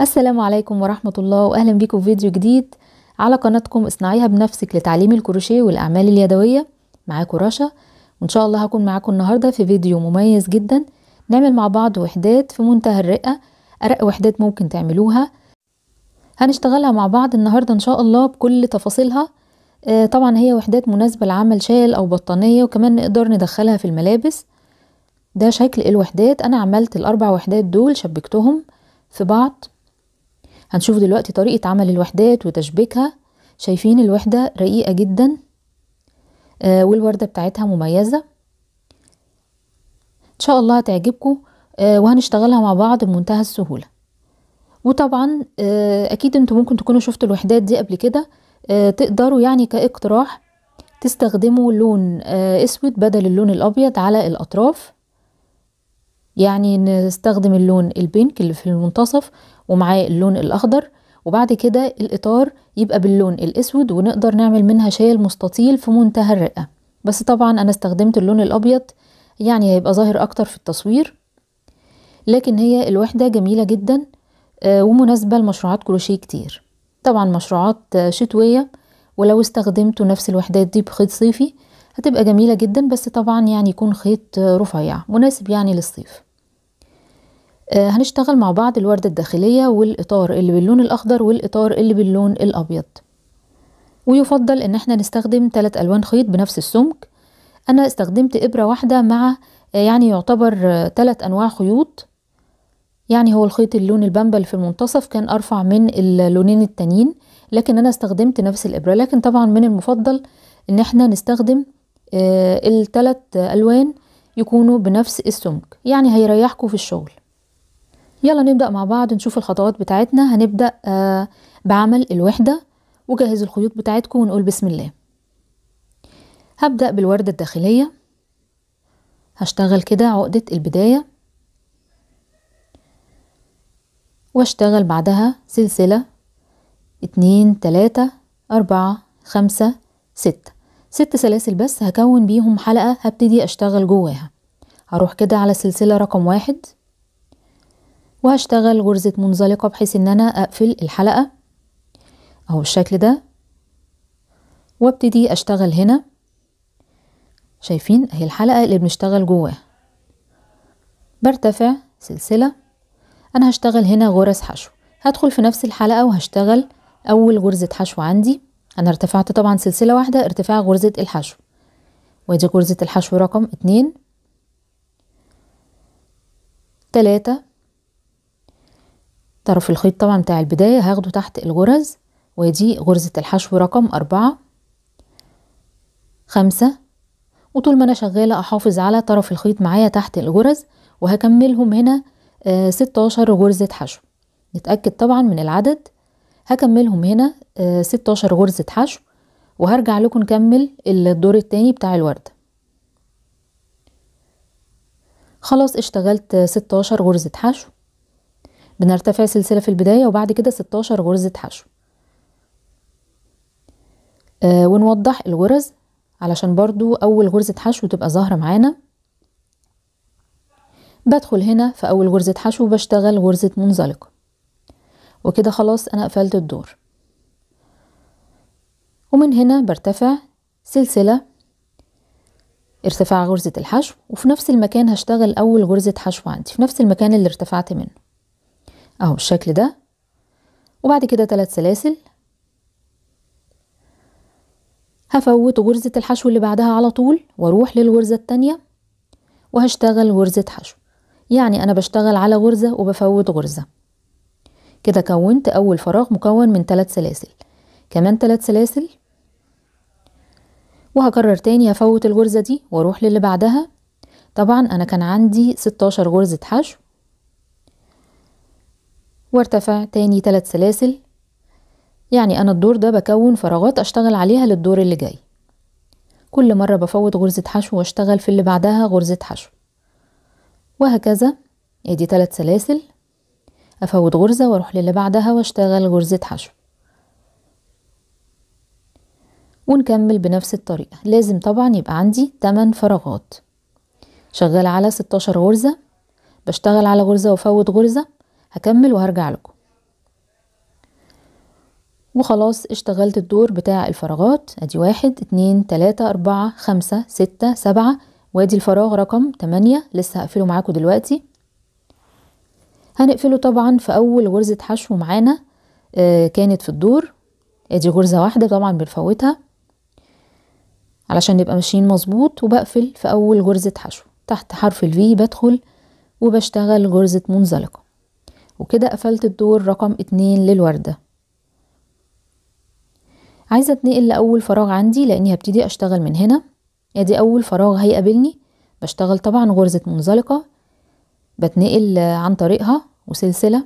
السلام عليكم ورحمة الله وأهلا بكم في فيديو جديد على قناتكم اصنعيها بنفسك لتعليم الكروشيه والأعمال اليدوية معاكم رشا وإن شاء الله هكون معاكم النهاردة في فيديو مميز جدا نعمل مع بعض وحدات في منتهى الرقة أرق وحدات ممكن تعملوها هنشتغلها مع بعض النهاردة إن شاء الله بكل تفاصيلها آه طبعا هي وحدات مناسبة لعمل شال أو بطانية وكمان نقدر ندخلها في الملابس ده شكل الوحدات أنا عملت الأربع وحدات دول شبكتهم في بعض هنشوف دلوقتي طريقة عمل الوحدات وتشبيكها شايفين الوحدة رقيقة جدا آه والوردة بتاعتها مميزة ان شاء الله هتعجبكم آه وهنشتغلها مع بعض بمنتهى السهولة وطبعا آه اكيد انتوا ممكن تكونوا شفتوا الوحدات دي قبل كده آه تقدروا يعني كاقتراح تستخدموا لون آه اسود بدل اللون الابيض على الاطراف يعني نستخدم اللون البينك اللي في المنتصف ومعاه اللون الأخضر وبعد كده الإطار يبقى باللون الأسود ونقدر نعمل منها شال مستطيل في منتهى الرقة بس طبعا أنا استخدمت اللون الأبيض يعني هيبقى ظاهر أكتر في التصوير لكن هي الوحدة جميلة جدا آه، ومناسبة لمشروعات كروشيه كتير طبعا مشروعات آه، شتوية ولو استخدمتوا نفس الوحدات دي بخيط صيفي هتبقى جميلة جدا بس طبعا يعني يكون خيط آه، رفيع مناسب يعني للصيف آه، هنشتغل مع بعض الوردة الداخلية والإطار اللي باللون الأخضر والإطار اللي باللون الأبيض ويفضل ان احنا نستخدم ثلاث الوان خيط بنفس السمك انا استخدمت ابرة واحدة مع آه، يعني يعتبر ثلاث آه، انواع خيوط يعني هو الخيط اللون البامبل في المنتصف كان ارفع من اللونين التانيين لكن انا استخدمت نفس الابرة لكن طبعا من المفضل ان احنا نستخدم الثلاث الوان يكونوا بنفس السمك يعني هيريحكوا في الشغل يلا نبدأ مع بعض نشوف الخطوات بتاعتنا هنبدأ آه بعمل الوحدة وجهز الخيوط بتاعتكم ونقول بسم الله هبدأ بالوردة الداخلية هشتغل كده عقدة البداية واشتغل بعدها سلسلة اتنين تلاتة أربعة خمسة ستة ست سلاسل بس هكون بيهم حلقة هبتدي أشتغل جواها هروح كده على سلسلة رقم واحد وهشتغل غرزة منزلقة بحيث ان انا اقفل الحلقة اهو الشكل ده وابتدي اشتغل هنا شايفين اهي الحلقة اللي بنشتغل جواها برتفع سلسلة انا هشتغل هنا غرز حشو هدخل في نفس الحلقة وهشتغل اول غرزة حشو عندي انا ارتفعت طبعا سلسلة واحدة ارتفاع غرزة الحشو وادي غرزة الحشو رقم اتنين تلاتة طرف الخيط طبعا بتاع البداية هاخده تحت الغرز ودي غرزة الحشو رقم أربعة خمسة وطول ما أنا شغالة أحافظ على طرف الخيط معايا تحت الغرز وهكملهم هنا آه، ستاشر غرزة حشو نتأكد طبعا من العدد هكملهم هنا آه، ستاشر غرزة حشو وهرجع لكم نكمل الدور التاني بتاع الوردة خلاص اشتغلت ستاشر غرزة حشو بنرتفع سلسلة في البداية وبعد كده 16 غرزة حشو آه ونوضح الغرز علشان برضو أول غرزة حشو تبقى ظاهرة معانا بدخل هنا في أول غرزة حشو بشتغل غرزة منزلقة وكده خلاص أنا قفلت الدور ومن هنا برتفع سلسلة ارتفاع غرزة الحشو وفي نفس المكان هشتغل أول غرزة حشو عندي في نفس المكان اللي ارتفعت منه اهو الشكل ده وبعد كده ثلاث سلاسل هفوت غرزة الحشو اللي بعدها على طول واروح للغرزة التانية وهشتغل غرزة حشو يعني انا بشتغل على غرزة وبفوت غرزة كده كونت اول فراغ مكون من ثلاث سلاسل كمان ثلاث سلاسل وهكرر تاني هفوت الغرزة دي واروح للي بعدها طبعا انا كان عندي 16 غرزة حشو وارتفع تاني تلات سلاسل يعني أنا الدور ده بكون فراغات أشتغل عليها للدور اللي جاي كل مرة بفوت غرزة حشو واشتغل في اللي بعدها غرزة حشو وهكذا ادي تلات سلاسل افوت غرزة واروح للي بعدها واشتغل غرزة حشو ونكمل بنفس الطريقة لازم طبعا يبقى عندي 8 فراغات شغالة على 16 غرزة بشتغل على غرزة وفوت غرزة هكمل وهرجع لكم وخلاص اشتغلت الدور بتاع الفراغات ادي واحد اتنين تلاتة اربعة خمسة ستة سبعة وادي الفراغ رقم تمانية لسه هقفله معاكم دلوقتي هنقفله طبعا في اول غرزة حشو معانا اه كانت في الدور ادي غرزة واحدة طبعا بنفوتها علشان نبقى ماشيين مظبوط وبقفل في اول غرزة حشو تحت حرف الفي بدخل وبشتغل غرزة منزلقة وكده قفلت الدور رقم اتنين للوردة عايزة اتنقل لأول فراغ عندي لأني هبتدي أشتغل من هنا ادي أول فراغ هيقابلني بشتغل طبعا غرزة منزلقة بتنقل عن طريقها وسلسلة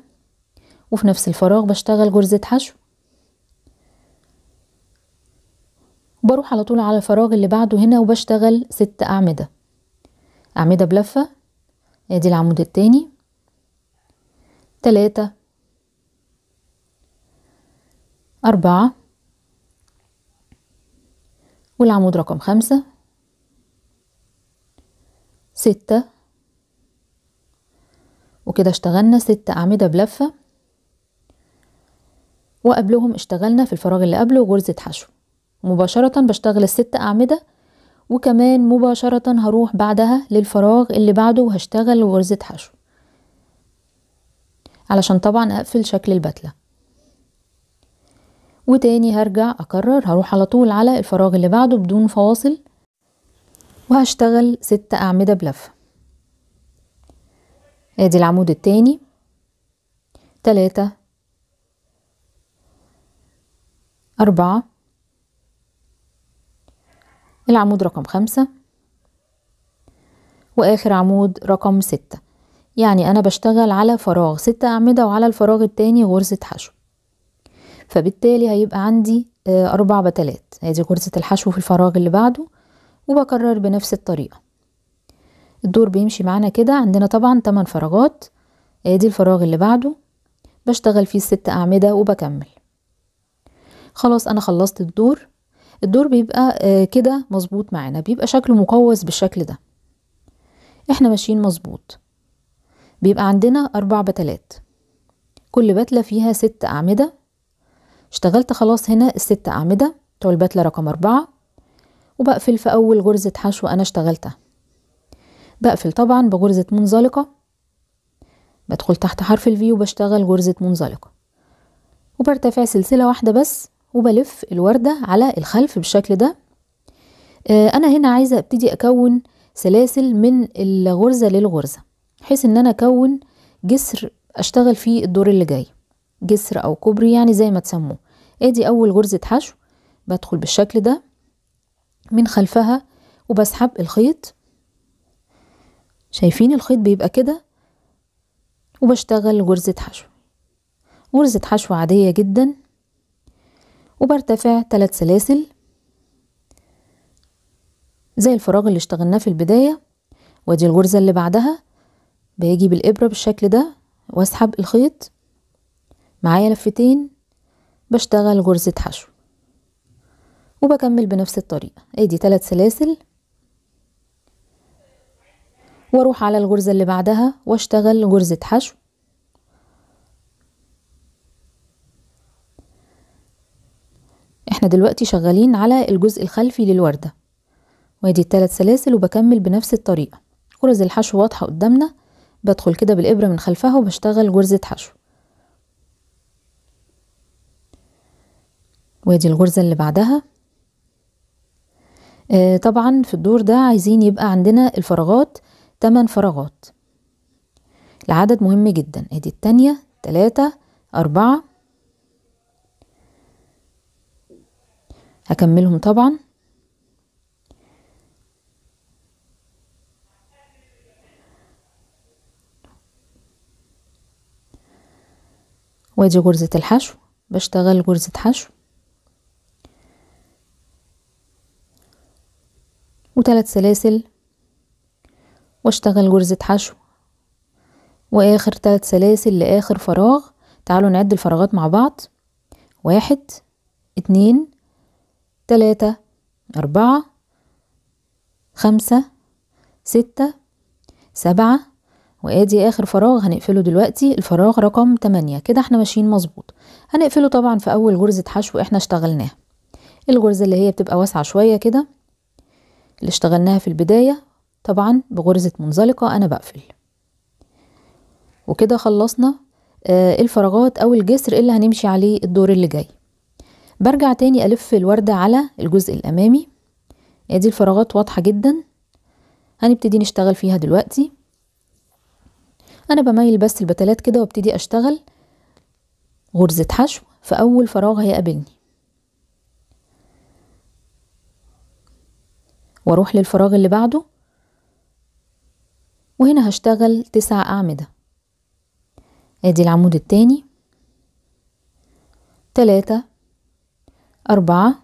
وفي نفس الفراغ بشتغل غرزة حشو بروح على طول على الفراغ اللي بعده هنا وبشتغل ست أعمدة أعمدة بلفة ادي العمود التاني تلاتة أربعة والعمود رقم خمسة ستة وكده اشتغلنا ست أعمدة بلفة وقبلهم اشتغلنا في الفراغ اللي قبله غرزة حشو مباشرة بشتغل الست أعمدة وكمان مباشرة هروح بعدها للفراغ اللي بعده وهشتغل غرزة حشو علشان طبعا اقفل شكل البتلة وتاني هرجع اكرر هروح على طول على الفراغ اللي بعده بدون فواصل وهشتغل ست اعمدة بلفة ادي العمود التاني تلاتة أربعة العمود رقم خمسة وآخر عمود رقم ستة يعني أنا بشتغل على فراغ ست أعمدة وعلى الفراغ التاني غرزة حشو فبالتالي هيبقى عندي آه، أربع بتلات هذه آه، غرزة الحشو في الفراغ اللي بعده وبكرر بنفس الطريقة الدور بيمشي معانا كده عندنا طبعا 8 فراغات ادي آه، الفراغ اللي بعده بشتغل فيه الست أعمدة وبكمل خلاص أنا خلصت الدور الدور بيبقى كده مظبوط معانا بيبقى شكله مقوس بالشكل ده احنا ماشيين مظبوط بيبقى عندنا أربع بتلات كل بتلة فيها ست أعمدة اشتغلت خلاص هنا الست أعمدة بتوع البتلة رقم أربعة وبقفل في أول غرزة حشو أنا اشتغلتها بقفل طبعا بغرزة منزلقة بدخل تحت حرف الفي وبشتغل غرزة منزلقة وبرتفع سلسلة واحدة بس وبلف الوردة على الخلف بالشكل ده آه أنا هنا عايزة أبتدي أكون سلاسل من الغرزة للغرزة بحيث ان انا اكون جسر اشتغل فيه الدور اللي جاي جسر او كوبري يعني زي ما تسموه ادي اول غرزة حشو بدخل بالشكل ده من خلفها وبسحب الخيط شايفين الخيط بيبقى كده وبشتغل غرزة حشو غرزة حشو عادية جدا وبرتفع ثلاث سلاسل زي الفراغ اللي اشتغلناه في البداية ودي الغرزة اللي بعدها باجي بالإبرة بالشكل ده واسحب الخيط معايا لفتين بشتغل غرزة حشو وبكمل بنفس الطريقة ادي تلات سلاسل واروح على الغرزة اللي بعدها واشتغل غرزة حشو احنا دلوقتي شغالين على الجزء الخلفي للوردة وادي التلات سلاسل وبكمل بنفس الطريقة غرز الحشو واضحة قدامنا بدخل كده بالإبرة من خلفها وبشتغل غرزة حشو وادي الغرزة اللي بعدها آه طبعا في الدور ده عايزين يبقى عندنا الفراغات 8 فراغات العدد مهم جدا ادي التانية تلاتة أربعة هكملهم طبعا وادي غرزة الحشو بشتغل غرزة حشو وثلاث سلاسل واشتغل غرزة حشو واخر ثلاث سلاسل لاخر فراغ تعالوا نعد الفراغات مع بعض واحد اتنين تلاتة أربعة خمسة ستة سبعة وادي اخر فراغ هنقفله دلوقتي الفراغ رقم 8 كده احنا ماشيين مظبوط هنقفله طبعا في اول غرزة حشو احنا اشتغلناها الغرزة اللي هي بتبقى واسعة شوية كده اللي اشتغلناها في البداية طبعا بغرزة منزلقة انا بقفل وكده خلصنا آه الفراغات او الجسر اللي هنمشي عليه الدور اللي جاي برجع تاني الف الوردة على الجزء الامامي ادي الفراغات واضحة جدا هنبتدي نشتغل فيها دلوقتي انا بميل بس البتلات كده وابتدي اشتغل غرزة حشو في اول فراغ هيقابلني واروح للفراغ اللي بعده وهنا هشتغل تسع اعمدة ادي العمود التاني تلاتة أربعة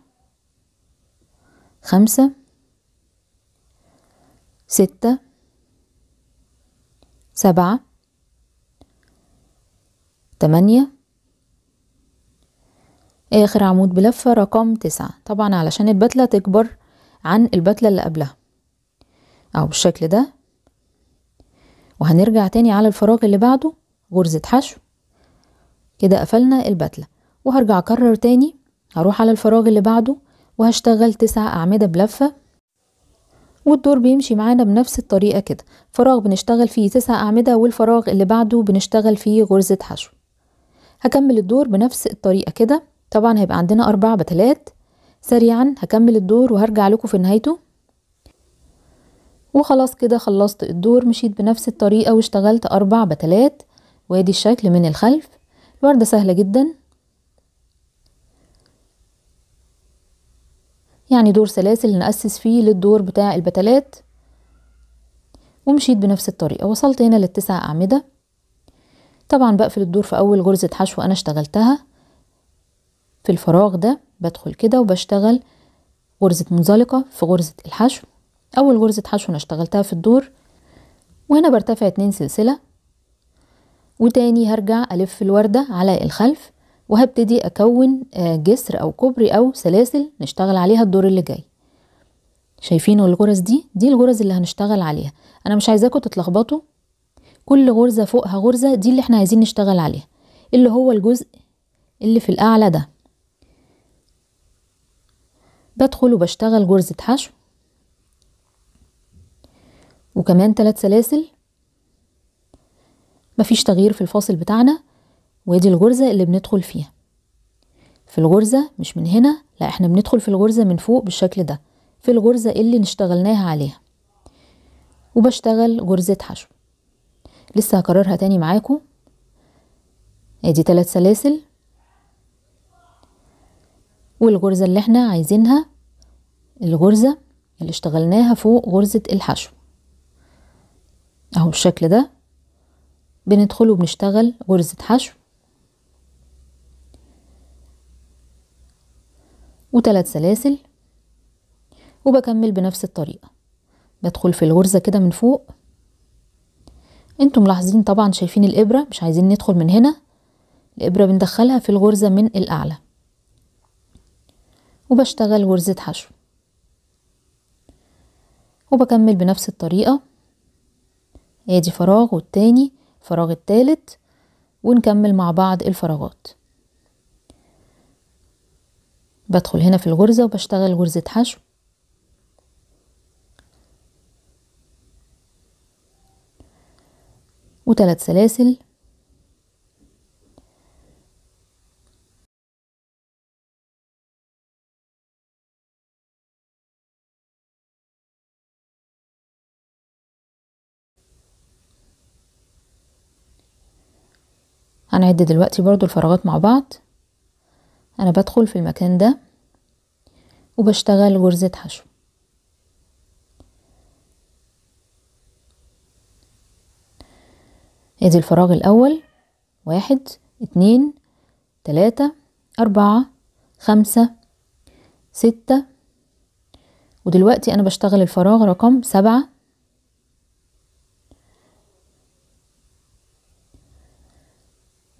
خمسة ستة سبعة تمانية آخر عمود بلفة رقم تسعة طبعا علشان البتلة تكبر عن البتلة اللي قبلها أو بالشكل ده وهنرجع تاني على الفراغ اللي بعده غرزة حشو كده قفلنا البتلة وهرجع أكرر تاني هروح على الفراغ اللي بعده وهشتغل تسع أعمدة بلفة والدور بيمشي معانا بنفس الطريقة كده فراغ بنشتغل فيه تسع أعمدة والفراغ اللي بعده بنشتغل فيه غرزة حشو هكمل الدور بنفس الطريقة كده طبعا هيبقى عندنا أربع بتلات سريعا هكمل الدور وهرجع لكم في نهايته وخلاص كده خلصت الدور مشيت بنفس الطريقة واشتغلت أربع بتلات وادي الشكل من الخلف الوردة سهلة جدا يعني دور سلاسل نأسس فيه للدور بتاع البتلات ومشيت بنفس الطريقة وصلت هنا للتسع أعمدة طبعا بقفل الدور في أول غرزة حشو أنا اشتغلتها في الفراغ ده بدخل كده وبشتغل غرزة منزلقة في غرزة الحشو أول غرزة حشو أنا اشتغلتها في الدور وهنا برتفع اتنين سلسلة وتاني هرجع ألف الوردة على الخلف وهبتدي أكون آه، جسر أو كوبري أو سلاسل نشتغل عليها الدور اللي جاي شايفين الغرز دي دي الغرز اللي هنشتغل عليها أنا مش عايزاكم تتلخبطوا كل غرزة فوقها غرزة دي اللي احنا عايزين نشتغل عليها اللي هو الجزء اللي في الأعلى ده بدخل وبشتغل غرزه حشو وكمان تلات سلاسل مفيش تغيير في الفاصل بتاعنا وادي الغرزه اللي بندخل فيها في الغرزة مش من هنا لا احنا بندخل في الغرزة من فوق بالشكل ده في الغرزة اللي اشتغلناها عليها وبشتغل غرزه حشو لسه هكررها تاني معاكم ادي تلات سلاسل والغرزة اللي احنا عايزينها الغرزة اللي اشتغلناها فوق غرزة الحشو اهو بالشكل ده بندخل وبنشتغل غرزة حشو وثلاث سلاسل وبكمل بنفس الطريقة بدخل في الغرزة كده من فوق انتم ملاحظين طبعا شايفين الابرة مش عايزين ندخل من هنا الابرة بندخلها في الغرزة من الاعلى وبشتغل غرزة حشو وبكمل بنفس الطريقة ادي فراغ والتاني فراغ التالت ونكمل مع بعض الفراغات بدخل هنا في الغرزة وبشتغل غرزة حشو وثلاث سلاسل هنعد دلوقتي برضو الفراغات مع بعض انا بدخل في المكان ده وبشتغل غرزة حشو ادي الفراغ الاول واحد اتنين تلاتة اربعة خمسة ستة ودلوقتي انا بشتغل الفراغ رقم سبعة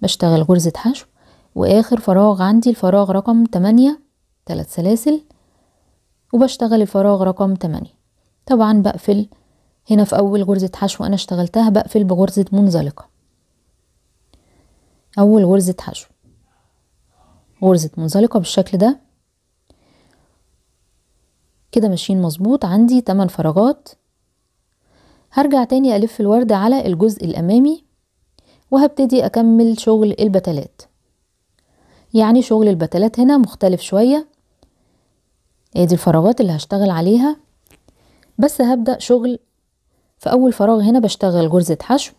بشتغل غرزة حشو واخر فراغ عندي الفراغ رقم تمانية تلات سلاسل وبشتغل الفراغ رقم تمانية طبعا بقفل هنا في أول غرزة حشو أنا اشتغلتها بقفل بغرزة منزلقة أول غرزة حشو غرزة منزلقة بالشكل ده كده ماشيين مظبوط عندي 8 فراغات هرجع تاني ألف الوردة على الجزء الأمامي وهبتدي أكمل شغل البتلات يعني شغل البتلات هنا مختلف شوية ادي آه، الفراغات اللي هشتغل عليها بس هبدأ شغل فأول فراغ هنا بشتغل غرزة حشو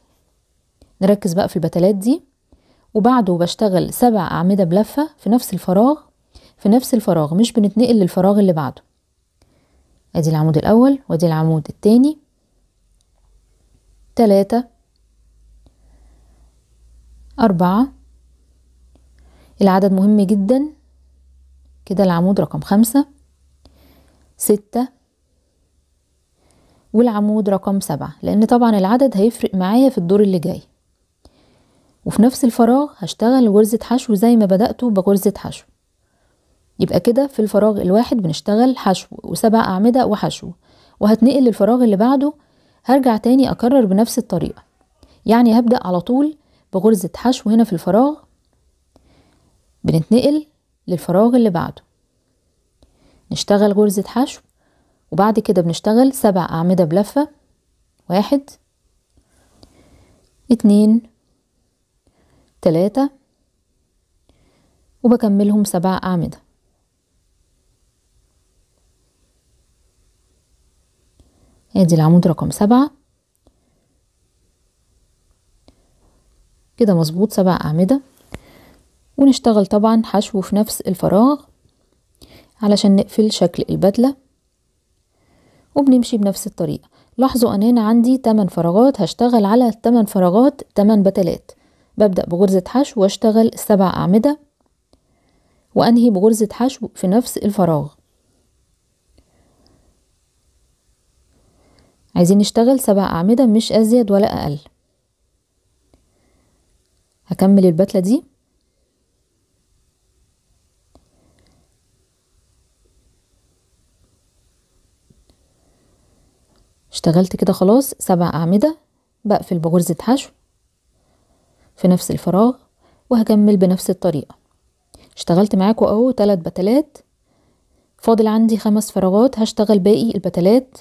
نركز بقى في البتلات دي وبعده بشتغل سبع أعمدة بلفة في نفس الفراغ في نفس الفراغ مش بنتنقل للفراغ اللي بعده ادي العمود الأول وادي العمود التاني تلاتة أربعة العدد مهم جدا كده العمود رقم خمسة ستة والعمود رقم سبعة لأن طبعا العدد هيفرق معايا في الدور اللي جاي وفي نفس الفراغ هشتغل غرزة حشو زي ما بدأته بغرزة حشو يبقى كده في الفراغ الواحد بنشتغل حشو وسبع أعمدة وحشو وهتنقل للفراغ اللي بعده هرجع تاني أكرر بنفس الطريقة يعني هبدأ على طول بغرزة حشو هنا في الفراغ بنتنقل للفراغ اللي بعده نشتغل غرزة حشو وبعد كده بنشتغل سبع أعمدة بلفة واحد اتنين تلاتة وبكملهم سبع أعمدة ادي العمود رقم سبعة كده مظبوط سبع أعمدة ونشتغل طبعا حشو في نفس الفراغ علشان نقفل شكل البدلة وبنمشي بنفس الطريقة لاحظوا أن هنا عندي 8 فراغات هشتغل على 8 فراغات 8 بتلات ببدأ بغرزة حشو واشتغل 7 أعمدة وأنهي بغرزة حشو في نفس الفراغ عايزين نشتغل 7 أعمدة مش أزيد ولا أقل هكمل البتلة دي اشتغلت كده خلاص سبع أعمدة بقفل بغرزة حشو في نفس الفراغ وهكمل بنفس الطريقة اشتغلت معاكم اهو تلات بتلات فاضل عندي خمس فراغات هشتغل باقي البتلات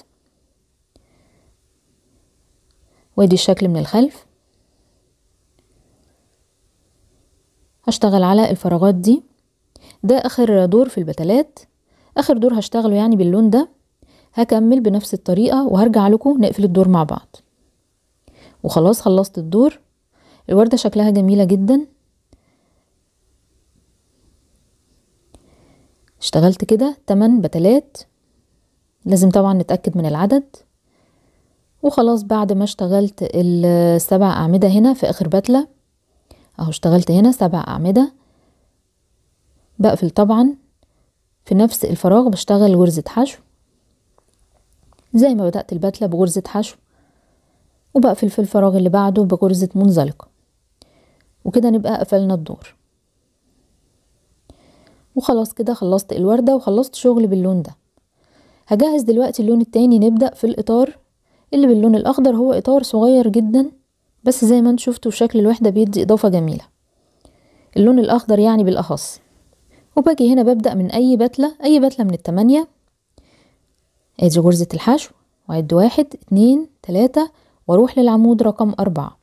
وادي الشكل من الخلف هشتغل على الفراغات دي ده اخر دور في البتلات اخر دور هشتغله يعني باللون ده هكمل بنفس الطريقة وهرجع لكم نقفل الدور مع بعض وخلاص خلصت الدور الوردة شكلها جميلة جدا اشتغلت كده 8 بتلات لازم طبعا نتأكد من العدد وخلاص بعد ما اشتغلت السبع أعمدة هنا في آخر بتلة أهو اشتغلت هنا سبع أعمدة بقفل طبعا في نفس الفراغ بشتغل غرزة حشو زي ما بدأت البتلة بغرزة حشو وبقفل في الفراغ اللي بعده بغرزة منزلقة وكده نبقى قفلنا الدور وخلاص كده خلصت الوردة وخلصت شغل باللون ده هجهز دلوقتي اللون التاني نبدأ في الإطار اللي باللون الأخضر هو إطار صغير جدا بس زي ما انت شفتوا شكل الوحدة بيدي إضافة جميلة اللون الأخضر يعني بالأخص وباجي هنا ببدأ من أي بتلة أي بتلة من التمانية ادي غرزة الحشو وعد واحد اتنين تلاتة واروح للعمود رقم اربعة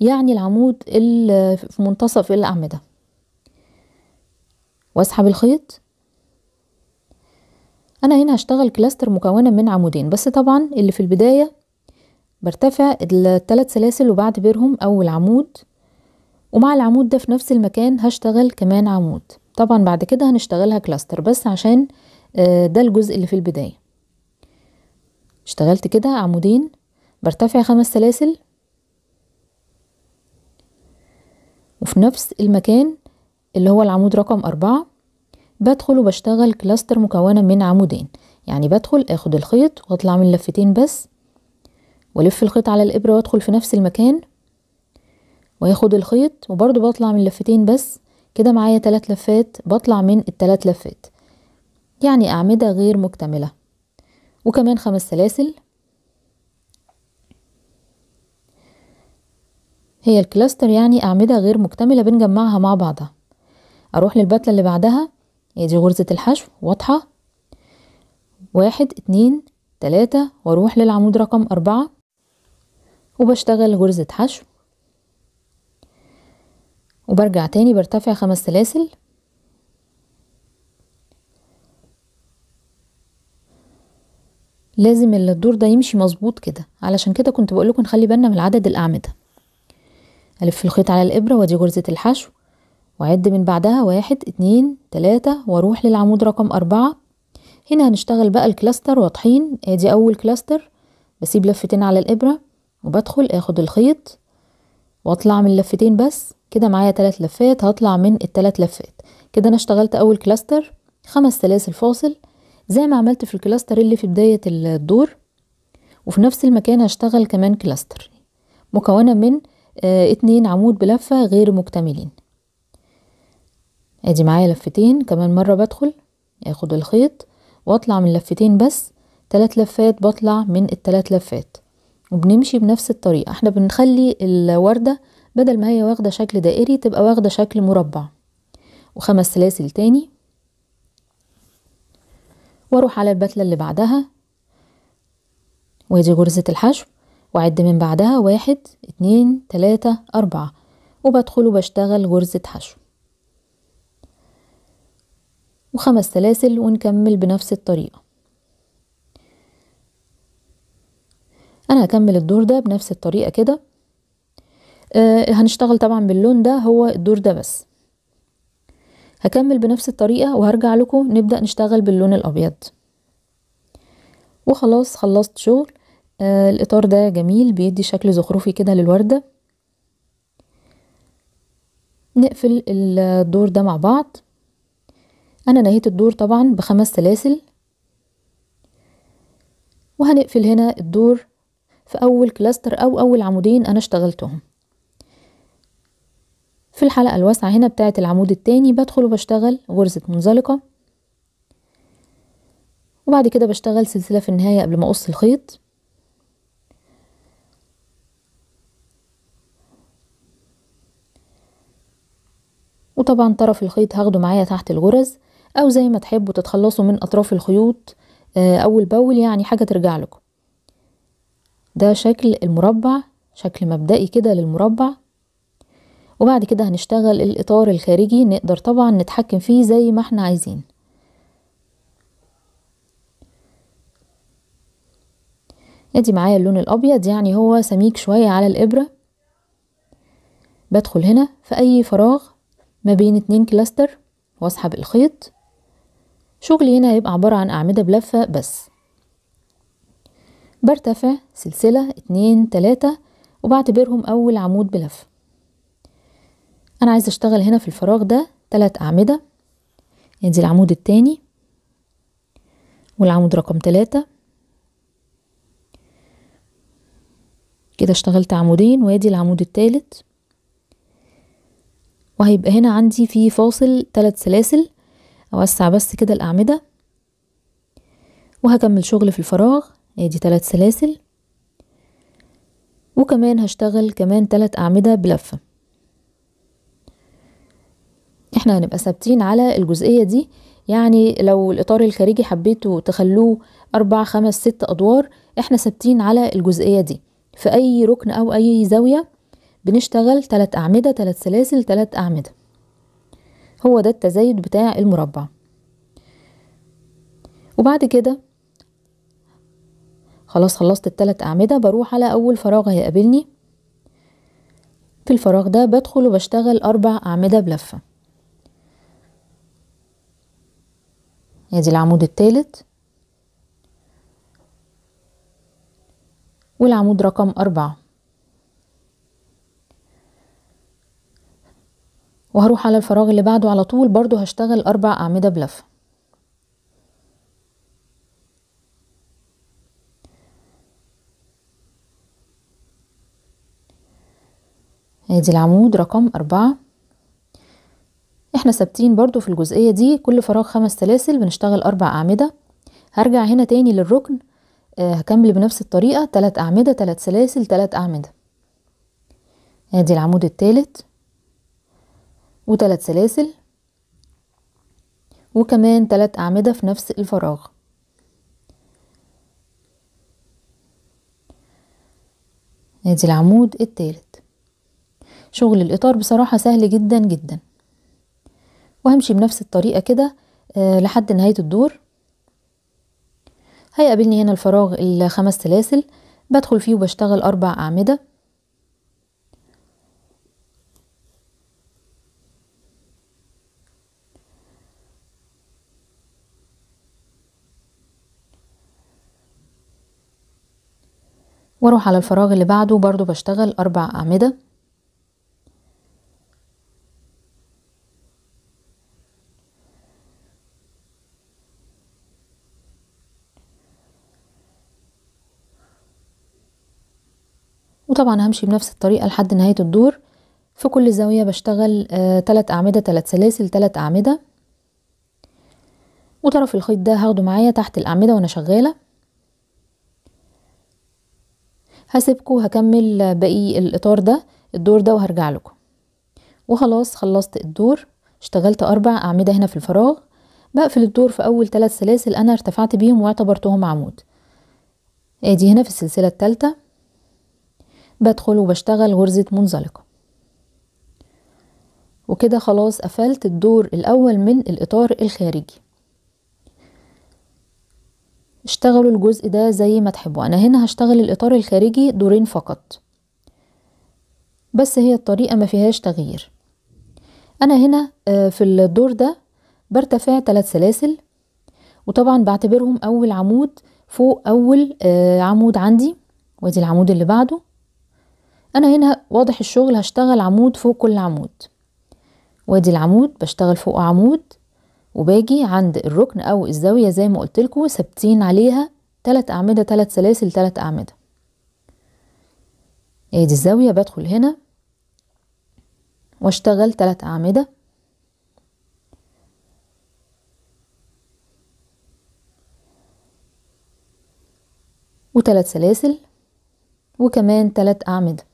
يعني العمود اللي في منتصف الاعمدة واسحب الخيط انا هنا هشتغل كلاستر مكونة من عمودين بس طبعا اللي في البداية برتفع الثلاث سلاسل وبعد بيرهم اول عمود ومع العمود ده في نفس المكان هشتغل كمان عمود طبعا بعد كده هنشتغلها كلاستر بس عشان آه، ده الجزء اللي في البداية اشتغلت كده عمودين برتفع خمس سلاسل وفي نفس المكان اللي هو العمود رقم أربعة بدخل وبشتغل كلاستر مكونة من عمودين يعني بدخل اخد الخيط واطلع من لفتين بس والف الخيط على الإبرة وادخل في نفس المكان واخد الخيط وبرضو بطلع من لفتين بس كده معايا تلات لفات بطلع من التلات لفات يعني أعمدة غير مكتملة وكمان خمس سلاسل هي الكلاستر يعني أعمدة غير مكتملة بنجمعها مع بعضها أروح للبتلة اللي بعدها هي دي غرزة الحشو واضحة واحد اتنين تلاتة واروح للعمود رقم أربعة وبشتغل غرزة حشو وبرجع تاني برتفع خمس سلاسل لازم الدور ده يمشي مظبوط كده علشان كده كنت لكم نخلي بالنا من عدد الأعمدة ألف الخيط على الإبرة وأدي غرزة الحشو وأعد من بعدها واحد اتنين تلاتة وأروح للعمود رقم أربعة هنا هنشتغل بقى الكلاستر واضحين ادي أول كلاستر بسيب لفتين على الإبرة وبدخل اخد الخيط واطلع من لفتين بس كده معايا تلات لفات هطلع من التلات لفات كده انا اشتغلت اول كلاستر خمس سلاسل فاصل زي ما عملت في الكلاستر اللي في بداية الدور وفي نفس المكان هشتغل كمان كلاستر مكونة من آه اتنين عمود بلفة غير مكتملين ادي معايا لفتين كمان مرة بدخل اخد الخيط واطلع من لفتين بس تلات لفات بطلع من التلات لفات وبنمشي بنفس الطريقة احنا بنخلي الوردة بدل ما هي واخدة شكل دائري تبقى واخدة شكل مربع وخمس سلاسل تاني واروح على البتلة اللي بعدها وادي غرزة الحشو وعد من بعدها واحد اتنين تلاتة أربعة وبدخل وبشتغل غرزة حشو وخمس سلاسل ونكمل بنفس الطريقة أنا هكمل الدور ده بنفس الطريقة كده آه هنشتغل طبعا باللون ده هو الدور ده بس هكمل بنفس الطريقة وهرجع لكم نبدأ نشتغل باللون الأبيض وخلاص خلصت شغل آه الإطار ده جميل بيدي شكل زخرفي كده للوردة نقفل الدور ده مع بعض أنا نهيت الدور طبعا بخمس سلاسل وهنقفل هنا الدور في أول كلاستر أو أول عمودين أنا اشتغلتهم في الحلقة الواسعة هنا بتاعة العمود التاني بدخل وبشتغل غرزة منزلقة وبعد كده بشتغل سلسلة في النهاية قبل ما أقص الخيط وطبعا طرف الخيط هاخده معايا تحت الغرز او زي ما تحبوا تتخلصوا من اطراف الخيوط آه، اول باول يعني حاجة ترجع لكم ده شكل المربع شكل مبدئي كده للمربع وبعد كده هنشتغل الإطار الخارجي نقدر طبعا نتحكم فيه زي ما احنا عايزين ادي معايا اللون الأبيض يعني هو سميك شوية على الإبرة بدخل هنا في أي فراغ ما بين اتنين كلاستر واسحب الخيط شغلي هنا هيبقى عبارة عن أعمدة بلفة بس برتفع سلسلة اتنين تلاتة وبعتبرهم أول عمود بلفه انا عايز اشتغل هنا في الفراغ ده تلات اعمده ادي العمود التاني والعمود رقم تلاتة كده اشتغلت عمودين وادي العمود التالت وهيبقى هنا عندي في فاصل تلات سلاسل اوسع بس كده الاعمده وهكمل شغل في الفراغ ادي تلات سلاسل وكمان هشتغل كمان تلات اعمده بلفه احنا هنبقى ثابتين على الجزئية دي يعني لو الإطار الخارجي حبيتوا تخلوه أربع خمس ست أدوار احنا ثابتين على الجزئية دي في أي ركن أو أي زاوية بنشتغل تلات أعمدة تلات سلاسل تلات أعمدة هو ده التزايد بتاع المربع وبعد كده خلاص خلصت التلات أعمدة بروح على أول فراغ هيقابلني في الفراغ ده بدخل وبشتغل أربع أعمدة بلفة ادي العمود الثالث والعمود رقم أربعة وهروح على الفراغ اللي بعده على طول برضو هشتغل أربع أعمدة بلف ادي العمود رقم أربعة احنا ثابتين برضو في الجزئية دي كل فراغ خمس سلاسل بنشتغل أربع أعمدة هرجع هنا تاني للركن آه، هكمل بنفس الطريقة تلات أعمدة تلات سلاسل تلات أعمدة ادي آه، العمود التالت وتلات سلاسل وكمان تلات أعمدة في نفس الفراغ ادي آه، العمود التالت شغل الإطار بصراحة سهل جدا جدا وهمشي بنفس الطريقة كده آه، لحد نهاية الدور هيقابلني هنا الفراغ الخمس سلاسل بدخل فيه وبشتغل أربع أعمدة واروح على الفراغ اللي بعده برضو بشتغل أربع أعمدة وطبعا همشي بنفس الطريقة لحد نهاية الدور في كل زاوية بشتغل آه، تلات أعمدة تلات سلاسل تلات أعمدة وطرف الخيط ده هاخده معايا تحت الأعمدة وأنا شغالة هسيبكوا هكمل آه، باقي الإطار ده الدور ده وهرجع لكم وخلاص خلصت الدور اشتغلت أربع أعمدة هنا في الفراغ بقفل الدور في أول تلات سلاسل أنا ارتفعت بيهم واعتبرتهم عمود ادي آه، هنا في السلسلة التالتة بدخل وبشتغل غرزة منزلقة وكده خلاص قفلت الدور الأول من الإطار الخارجي اشتغلوا الجزء ده زي ما تحبوا أنا هنا هشتغل الإطار الخارجي دورين فقط بس هي الطريقة ما فيهاش تغيير أنا هنا آه، في الدور ده برتفع ثلاث سلاسل وطبعا بعتبرهم أول عمود فوق أول آه، عمود عندي وادي العمود اللي بعده انا هنا واضح الشغل هشتغل عمود فوق كل عمود وادي العمود بشتغل فوق عمود وباجي عند الركن او الزاويه زي ما قلت لكم ثابتين عليها تلات اعمده تلات سلاسل تلات اعمده ادي الزاويه بدخل هنا واشتغل تلات اعمده وتلات سلاسل وكمان تلات اعمده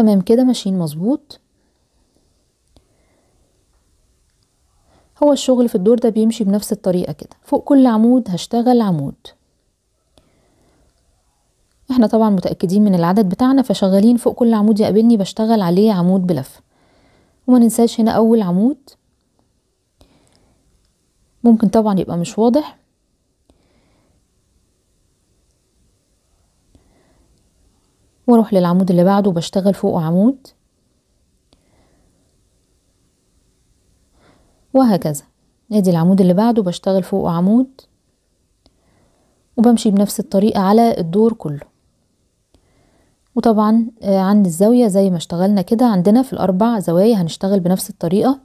تمام كده ماشيين مظبوط هو الشغل في الدور ده بيمشي بنفس الطريقة كده فوق كل عمود هشتغل عمود احنا طبعا متأكدين من العدد بتاعنا فشغالين فوق كل عمود يقابلني بشتغل عليه عمود بلفة وما ننساش هنا اول عمود ممكن طبعا يبقى مش واضح واروح للعمود اللي بعده بشتغل فوقه عمود وهكذا ادي العمود اللي بعده بشتغل فوقه عمود وبمشي بنفس الطريقة على الدور كله وطبعا آه، عند الزاوية زي ما اشتغلنا كده عندنا في الأربع زوايا هنشتغل بنفس الطريقة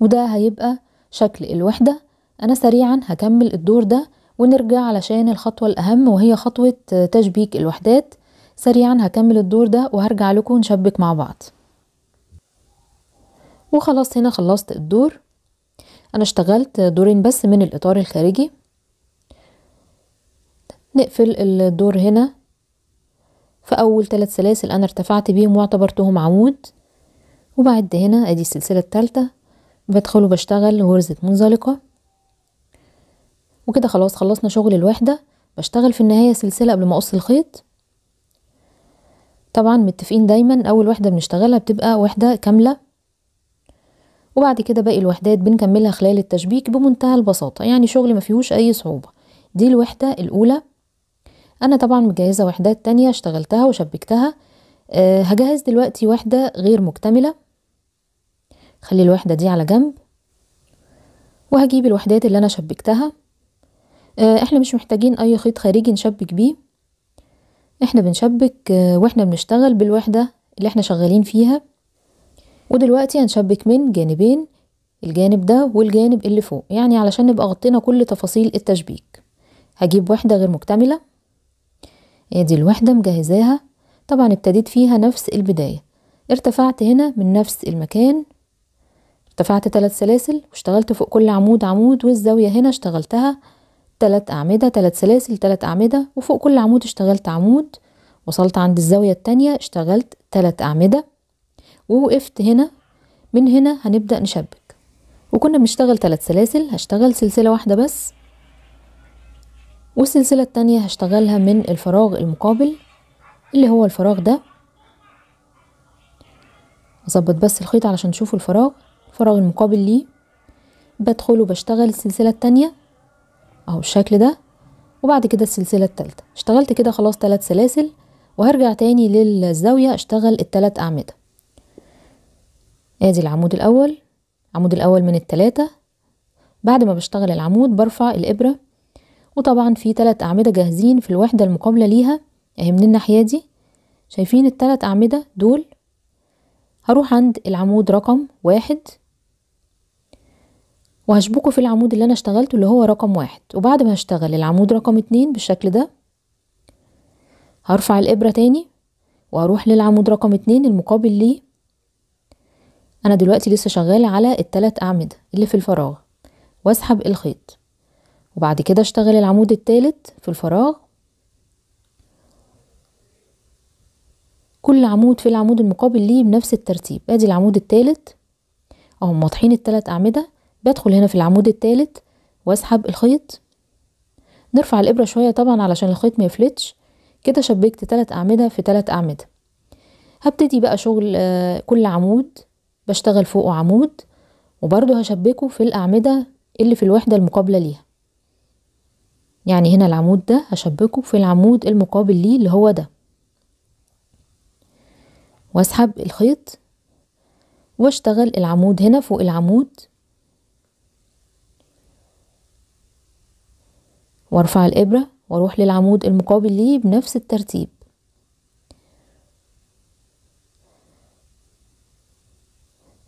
وده هيبقى شكل الوحدة أنا سريعا هكمل الدور ده ونرجع علشان الخطوة الأهم وهي خطوة آه، تشبيك الوحدات سريعا هكمل الدور ده وهرجع لكم نشبك مع بعض وخلاص هنا خلصت الدور انا اشتغلت دورين بس من الاطار الخارجي نقفل الدور هنا في اول ثلاث سلاسل انا ارتفعت بيهم واعتبرتهم عمود وبعد هنا ادي السلسله التالتة بدخل وبشتغل غرزه منزلقه وكده خلاص خلصنا شغل الوحده بشتغل في النهايه سلسله قبل ما اقص الخيط طبعا متفقين دايما اول وحده بنشتغلها بتبقى وحده كامله وبعد كده باقي الوحدات بنكملها خلال التشبيك بمنتهى البساطه يعني شغل ما فيهوش اي صعوبه دي الوحده الاولى انا طبعا مجهزه وحدات تانية اشتغلتها وشبكتها أه هجهز دلوقتي وحده غير مكتمله خلي الوحده دي على جنب وهجيب الوحدات اللي انا شبكتها أه احنا مش محتاجين اي خيط خارجي نشبك بيه احنا بنشبك آه، واحنا بنشتغل بالوحدة اللي احنا شغالين فيها ودلوقتي هنشبك من جانبين الجانب ده والجانب اللي فوق يعني علشان نبقى غطينا كل تفاصيل التشبيك هجيب وحدة غير مكتملة ادي الوحدة مجهزاها طبعا ابتديت فيها نفس البداية ارتفعت هنا من نفس المكان ارتفعت ثلاث سلاسل واشتغلت فوق كل عمود عمود والزاوية هنا اشتغلتها تلات أعمدة تلات سلاسل تلات أعمدة وفوق كل عمود اشتغلت عمود وصلت عند الزاوية التانية اشتغلت تلات أعمدة ووقفت هنا من هنا هنبدأ نشبك وكنا بنشتغل تلات سلاسل هشتغل سلسلة واحدة بس والسلسلة التانية هشتغلها من الفراغ المقابل اللي هو الفراغ ده أظبط بس الخيط علشان تشوفوا الفراغ الفراغ المقابل ليه بدخل وبشتغل السلسلة التانية اهو الشكل ده وبعد كده السلسله الثالثه اشتغلت كده خلاص ثلاث سلاسل وهرجع تاني للزاويه اشتغل الثلاث اعمده ادي العمود الاول العمود الاول من الثلاثه بعد ما بشتغل العمود برفع الابره وطبعا في ثلاث اعمده جاهزين في الوحده المقابله ليها اهي من الناحيه دي شايفين الثلاث اعمده دول هروح عند العمود رقم واحد وهشبكه في العمود اللي انا اشتغلته اللي هو رقم واحد وبعد ما هشتغل العمود رقم اتنين بالشكل ده هرفع الابرة تاني واروح للعمود رقم اتنين المقابل ليه انا دلوقتي لسه شغالة على التلات اعمدة اللي في الفراغ واسحب الخيط وبعد كده اشتغل العمود التالت في الفراغ كل عمود في العمود المقابل ليه بنفس الترتيب ادي العمود التالت اهم واضحين التلات اعمده بدخل هنا في العمود الثالث واسحب الخيط نرفع الابره شويه طبعا علشان الخيط ما يفلتش كده شبكت تلات اعمده في تلات اعمده هبتدي بقى شغل آه، كل عمود بشتغل فوقه عمود وبرده هشبكه في الاعمده اللي في الوحده المقابله ليها يعني هنا العمود ده هشبكه في العمود المقابل ليه اللي هو ده واسحب الخيط واشتغل العمود هنا فوق العمود وارفع الإبرة واروح للعمود المقابل ليه بنفس الترتيب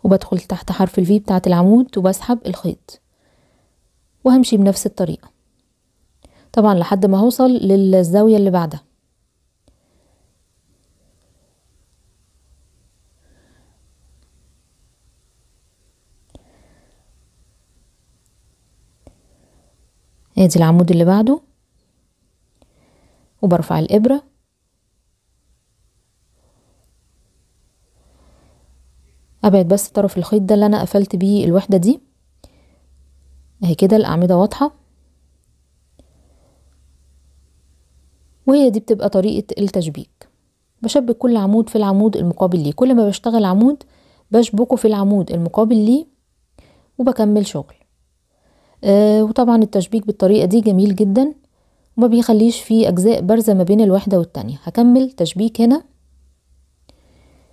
وبدخل تحت حرف الفي بتاعة العمود وبسحب الخيط وهمشي بنفس الطريقة طبعا لحد ما هوصل للزاوية اللي بعدها ادي العمود اللي بعده وبرفع الابرة ابعد بس طرف الخيط ده اللي انا قفلت بيه الوحدة دي اهي كده الاعمدة واضحة وهي دي بتبقى طريقة التشبيك بشبك كل عمود في العمود المقابل ليه كل ما بشتغل عمود بشبكه في العمود المقابل ليه وبكمل شغل آه، وطبعا التشبيك بالطريقة دي جميل جدا وما بيخليش فيه أجزاء بارزة ما بين الواحدة والتانية هكمل تشبيك هنا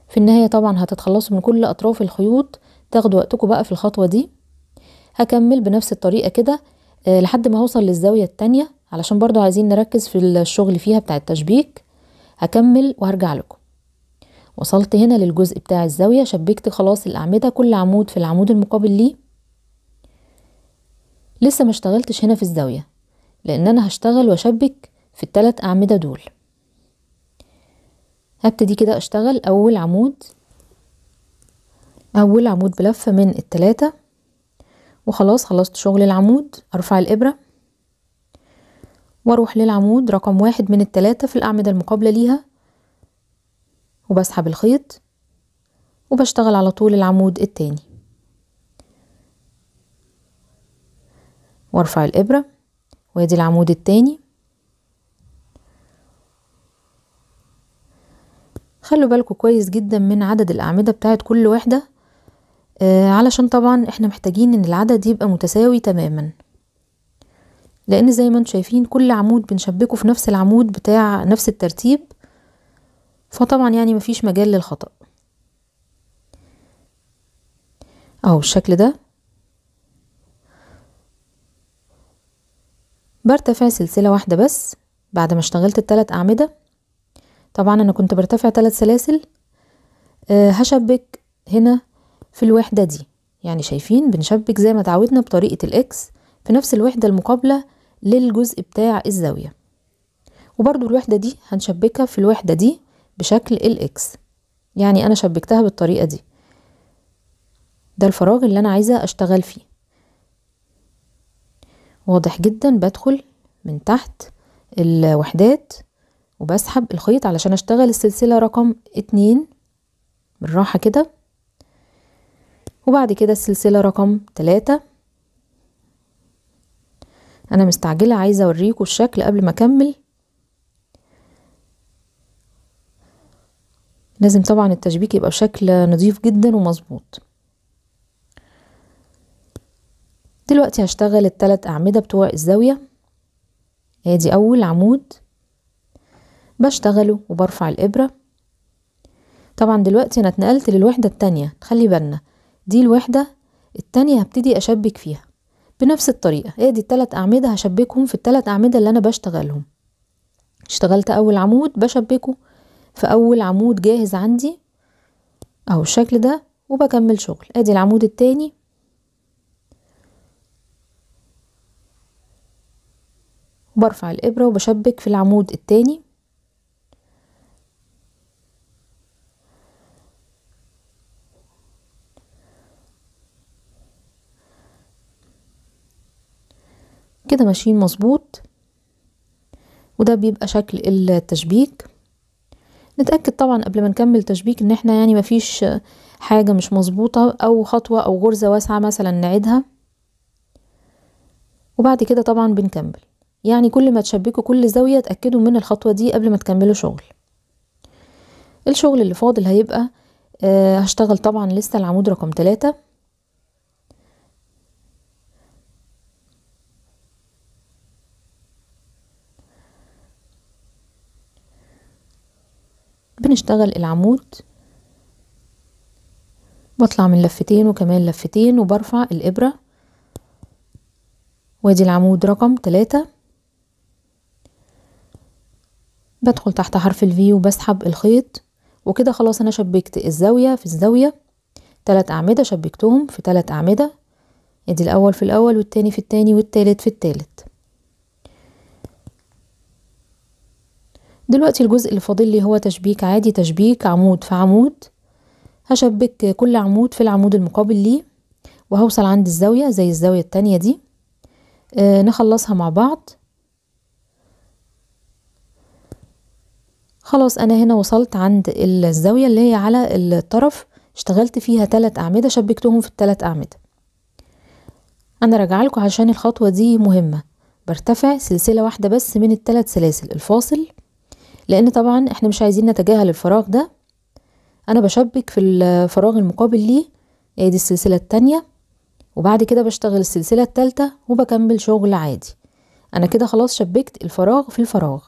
في النهاية طبعا هتتخلصوا من كل أطراف الخيوط تاخدوا وقتكم بقى في الخطوة دي هكمل بنفس الطريقة كده آه، لحد ما هوصل للزاوية التانية علشان برضو عايزين نركز في الشغل فيها بتاع التشبيك هكمل وهرجع لكم وصلت هنا للجزء بتاع الزاوية شبكت خلاص الأعمدة كل عمود في العمود المقابل ليه لسه ما اشتغلتش هنا في الزاوية لأن أنا هشتغل وأشبك في التلات أعمدة دول هبتدي كده أشتغل أول عمود أول عمود بلفة من التلاتة وخلاص خلصت شغل العمود أرفع الإبرة وأروح للعمود رقم واحد من التلاتة في الأعمدة المقابلة ليها وبسحب الخيط وبشتغل على طول العمود التاني وارفع الإبرة وادي العمود التاني خلوا بالكم كويس جدا من عدد الأعمدة بتاعة كل واحدة آه علشان طبعا احنا محتاجين ان العدد يبقى متساوي تماما لان زي ما انتم شايفين كل عمود بنشبكه في نفس العمود بتاع نفس الترتيب فطبعا يعني مفيش مجال للخطأ اهو الشكل ده برتفع سلسلة واحدة بس بعد ما اشتغلت التلات أعمدة طبعا أنا كنت برتفع تلات سلاسل أه هشبك هنا في الوحدة دي يعني شايفين بنشبك زي ما اتعودنا بطريقة الإكس في نفس الوحدة المقابلة للجزء بتاع الزاوية وبرضو الوحدة دي هنشبكها في الوحدة دي بشكل الإكس يعني أنا شبكتها بالطريقة دي ده الفراغ اللي أنا عايزة أشتغل فيه واضح جدا بدخل من تحت الوحدات وبسحب الخيط علشان اشتغل السلسلة رقم اتنين بالراحة كده وبعد كده السلسلة رقم تلاتة انا مستعجلة عايزة اوريكم الشكل قبل ما اكمل لازم طبعا التشبيك يبقى بشكل نظيف جدا ومظبوط دلوقتي هشتغل التلات أعمدة بتوع الزاوية ادي أول عمود بشتغله وبرفع الإبرة طبعا دلوقتي أنا اتنقلت للوحدة التانية خلي بالنا دي الوحدة التانية هبتدي أشبك فيها بنفس الطريقة ادي التلات أعمدة هشبكهم في التلات أعمدة اللي أنا بشتغلهم اشتغلت أول عمود بشبكه في أول عمود جاهز عندي أهو الشكل ده وبكمل شغل ادي العمود التاني برفع الإبرة وبشبك في العمود التاني كده ماشيين مظبوط وده بيبقى شكل التشبيك نتأكد طبعا قبل ما نكمل تشبيك ان احنا يعني مفيش حاجة مش مظبوطة او خطوة او غرزة واسعة مثلا نعيدها وبعد كده طبعا بنكمل يعني كل ما تشبكوا كل زاوية تأكدوا من الخطوة دي قبل ما تكملوا شغل الشغل اللي فاضل هيبقى آه، هشتغل طبعا لسه العمود رقم تلاتة بنشتغل العمود بطلع من لفتين وكمان لفتين وبرفع الإبرة وادي العمود رقم تلاتة بدخل تحت حرف ال الفي وبسحب الخيط وكده خلاص انا شبكت الزاوية في الزاوية تلات اعمدة شبكتهم في تلات اعمدة ادي الاول في الاول والتاني في التاني والتالت في التالت دلوقتي الجزء اللي فاضل لي هو تشبيك عادي تشبيك عمود في عمود هشبك كل عمود في العمود المقابل ليه وهوصل عند الزاوية زي الزاوية التانية دي آه نخلصها مع بعض خلاص انا هنا وصلت عند الزاوية اللي هي على الطرف اشتغلت فيها تلات اعمدة شبكتهم في التلات اعمدة انا راجعه لكم عشان الخطوة دي مهمة برتفع سلسلة واحدة بس من التلات سلاسل الفاصل لان طبعا احنا مش عايزين نتجاهل الفراغ ده انا بشبك في الفراغ المقابل ليه ادي السلسلة التانية وبعد كده بشتغل السلسلة التالتة وبكمل شغل عادي انا كده خلاص شبكت الفراغ في الفراغ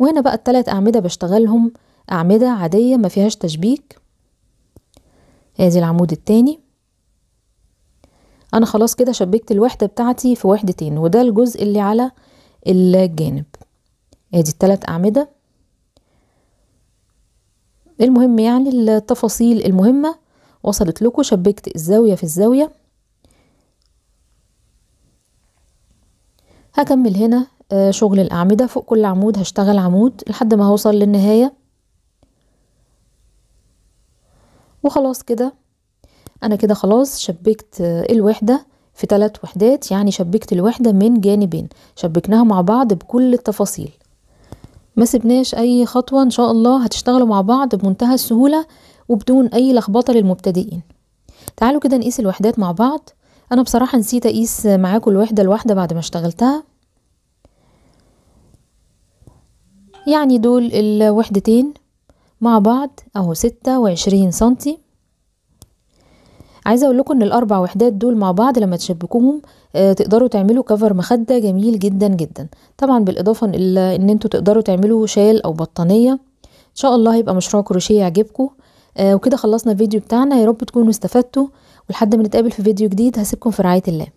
وهنا بقى التلات أعمدة بشتغلهم أعمدة عادية ما فيهاش تشبيك ادي العمود الثاني انا خلاص كده شبكت الوحدة بتاعتي في وحدتين وده الجزء اللي على الجانب ادي التلات أعمدة المهم يعني التفاصيل المهمة وصلت لكم شبكت الزاوية في الزاوية هكمل هنا آه، شغل الأعمدة فوق كل عمود هشتغل عمود لحد ما هوصل للنهاية وخلاص كده أنا كده خلاص شبكت آه، الوحدة في ثلاث وحدات يعني شبكت الوحدة من جانبين شبكناها مع بعض بكل التفاصيل ما سبناش أي خطوة إن شاء الله هتشتغلوا مع بعض بمنتهى السهولة وبدون أي لخبطة للمبتدئين تعالوا كده نقيس الوحدات مع بعض أنا بصراحة نسيت أقيس معاكم الوحدة الواحدة بعد ما اشتغلتها يعني دول الوحدتين مع بعض اهو ستة وعشرين سنتي عايزه اقول لكم ان الاربع وحدات دول مع بعض لما تشبكوهم آه تقدروا تعملوا كفر مخده جميل جدا جدا طبعا بالاضافه ان انتوا تقدروا تعملوا شال او بطانيه ان شاء الله يبقى مشروع كروشيه يعجبكم آه وكده خلصنا الفيديو بتاعنا يا رب تكونوا استفدتوا ولحد ما نتقابل في فيديو جديد هسيبكم في رعايه الله